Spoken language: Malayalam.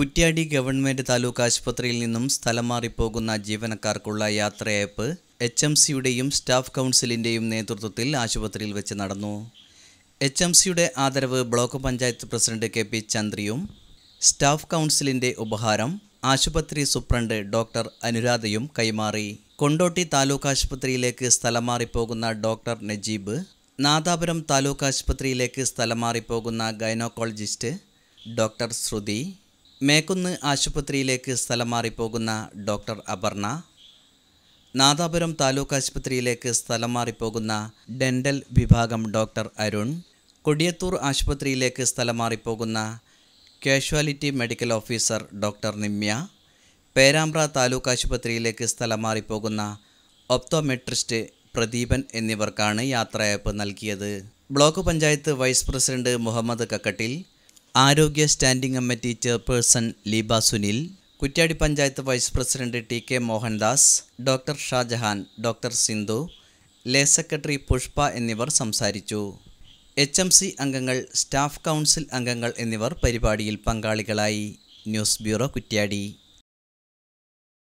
കുറ്റ്യാടി ഗവൺമെൻറ് താലൂക്ക് ആശുപത്രിയിൽ നിന്നും സ്ഥലം മാറിപ്പോകുന്ന ജീവനക്കാർക്കുള്ള യാത്രയയപ്പ് എച്ച് എം സിയുടെയും സ്റ്റാഫ് കൗൺസിലിൻ്റെയും നേതൃത്വത്തിൽ ആശുപത്രിയിൽ വെച്ച് നടന്നു എച്ച് എം സിയുടെ ആദരവ് block panchayat president K P ചന്ദ്രിയും സ്റ്റാഫ് കൗൺസിലിൻ്റെ ഉപഹാരം ആശുപത്രി സൂപ്രണ്ട് ഡോക്ടർ അനുരാധയും കൈമാറി കൊണ്ടോട്ടി താലൂക്ക് ആശുപത്രിയിലേക്ക് സ്ഥലം മാറിപ്പോകുന്ന ഡോക്ടർ നജീബ് നാദാപുരം താലൂക്ക് ആശുപത്രിയിലേക്ക് സ്ഥലം മാറിപ്പോകുന്ന ഗൈനോക്കോളജിസ്റ്റ് ഡോക്ടർ ശ്രുതി മേക്കുന്ന് ആശുപത്രിയിലേക്ക് സ്ഥലം മാറിപ്പോകുന്ന ഡോക്ടർ അപർണ നാദാപുരം താലൂക്ക് ആശുപത്രിയിലേക്ക് സ്ഥലം മാറിപ്പോകുന്ന ഡെൻ്റൽ വിഭാഗം ഡോക്ടർ അരുൺ കൊടിയത്തൂർ ആശുപത്രിയിലേക്ക് സ്ഥലം മാറിപ്പോകുന്ന casualty medical officer doctor Nimya Perambra taluk ആശുപത്രിയിലേക്ക് സ്ഥലം മാറിപ്പോകുന്ന ഒപ്തോമെട്രിസ്റ്റ് പ്രദീപൻ എന്നിവർക്കാണ് യാത്രയയപ്പ് നൽകിയത് block panchayat vice president Muhammad Kakkattil ആരോഗ്യ standing committee chairperson Leeba Sunil Kuttiady panchayat vice president T K Mohandas doctor Shah Jahan doctor Sindhu lay secretary Pushpa എന്നിവർ സംസാരിച്ചു എച്ച് എം സി അംഗങ്ങൾ സ്റ്റാഫ് കൗൺസിൽ അംഗങ്ങൾ എന്നിവർ പരിപാടിയിൽ പങ്കാളികളായി ന്യൂസ് ബ്യൂറോ കുറ്റ്യാടി